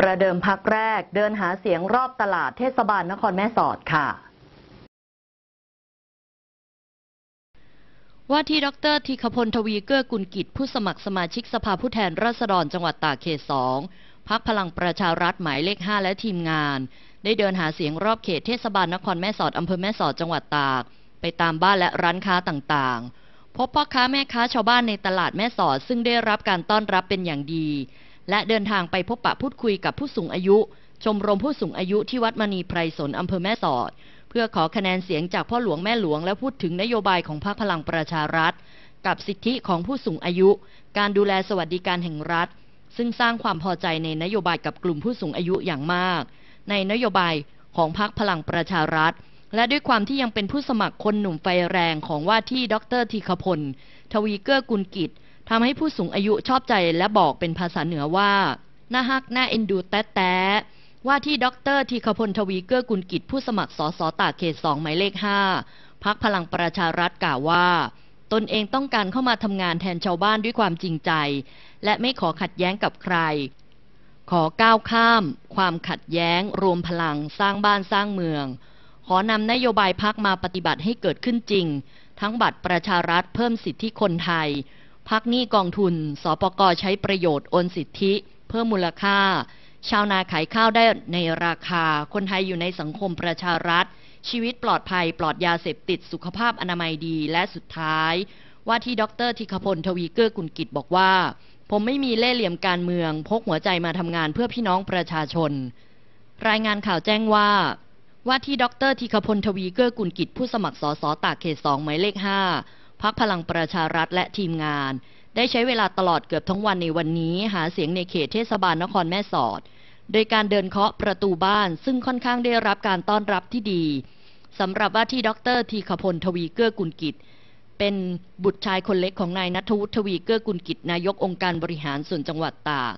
ประเดิมพักแรกเดินหาเสียงรอบตลาดเทศบาลนครแม่สอดค่ะ ว่าที่ดรธีคพลทวีเกื้อกุลกิจผู้สมัครสมาชิกสภาผู้แทนราษฎรจังหวัดตากเขตสองพักพลังประชารัฐหมายเลข 5 และทีมงาน ได้เดินหาเสียงรอบเขตเทศบาลนครแม่สอดอำเภอแม่สอดจังหวัดตากไปตามบ้านและร้านค้าต่างๆ พบพ่อค้าแม่ค้าชาวบ้านในตลาดแม่สอดซึ่งได้รับการต้อนรับเป็นอย่างดีและเดินทางไปพบปะพูดคุยกับผู้สูงอายุ ชมรมผู้สูงอายุที่วัดมณีไพรสนอำเภอแม่สอด เพื่อขอคะแนนเสียงจากพ่อหลวงแม่หลวง และพูดถึงนโยบายของพรรคพลังประชารัฐ กับสิทธิของผู้สูงอายุ การดูแลสวัสดิการแห่งรัฐ ซึ่งสร้างความพอใจในนโยบายกับกลุ่มผู้สูงอายุอย่างมาก ในนโยบายของพรรคพลังประชารัฐ และด้วยความที่ยังเป็นผู้สมัครคนหนุ่มไฟแรงของว่าที่ ดรธีคพล ทวีเกื้อกุลกิจทำให้ผู้สูงอายุชอบใจและบอกเป็นภาษาเหนือว่า น่าฮัก น่าเอ็นดูแต๊ะแต๊ว่าที่ด็อกเตอร์ทีขพลทวีเกื้อกุลกิจผู้สมัครสอสอตากเขตสองหมายเลขห้าพักพลังประชารัฐกล่าวว่า ตนเองต้องการเข้ามาทำงานแทนชาวบ้านด้วยความจริงใจ และไม่ขอขัดแย้งกับใคร ขอก้าวข้าม ความขัดแย้ง รวมพลัง สร้างบ้านสร้างเมือง ขอนำนโยบายพักมาปฏิบัติให้เกิดขึ้นจริง ทั้งบัตรประชารัฐเพิ่มสิทธิคนไทยพักหนี้กองทุน สปกใช้ประโยชน์โอนสิทธิ เพิ่มมูลค่า ชาวนาขายข้าวได้ในราคาคนไทยอยู่ในสังคมประชารัฐ ชีวิตปลอดภัยปลอดยาเสพติดสุขภาพอนามัยดีและสุดท้าย ว่าที่ดรธิคพลทวีเกื้อกุลกิจบอกว่า ผมไม่มีเล่ห์เหลี่ยมการเมือง พกหัวใจมาทำงานเพื่อพี่น้องประชาชน รายงานข่าวแจ้งว่า ว่าที่ดรธิคพลทวีเกื้อกุลกิจผู้สมัครสสตากเขตสองหมายเลขห้าพักพลังประชารัฐและทีมงาน ได้ใช้เวลาตลอดเกือบทั้งวันในวันนี้ หาเสียงในเขตเทศบาลนครแม่สอด โดยการเดินเคาะประตูบ้าน ซึ่งค่อนข้างได้รับการต้อนรับที่ดีสำหรับว่าที่ดรทีขพลทวีเกื้อกุลกิจ เป็นบุตรชายคนเล็กของนายนัทวุฒิทวีเกื้อกุลกิจ นายกองค์การบริหารส่วนจังหวัดตาก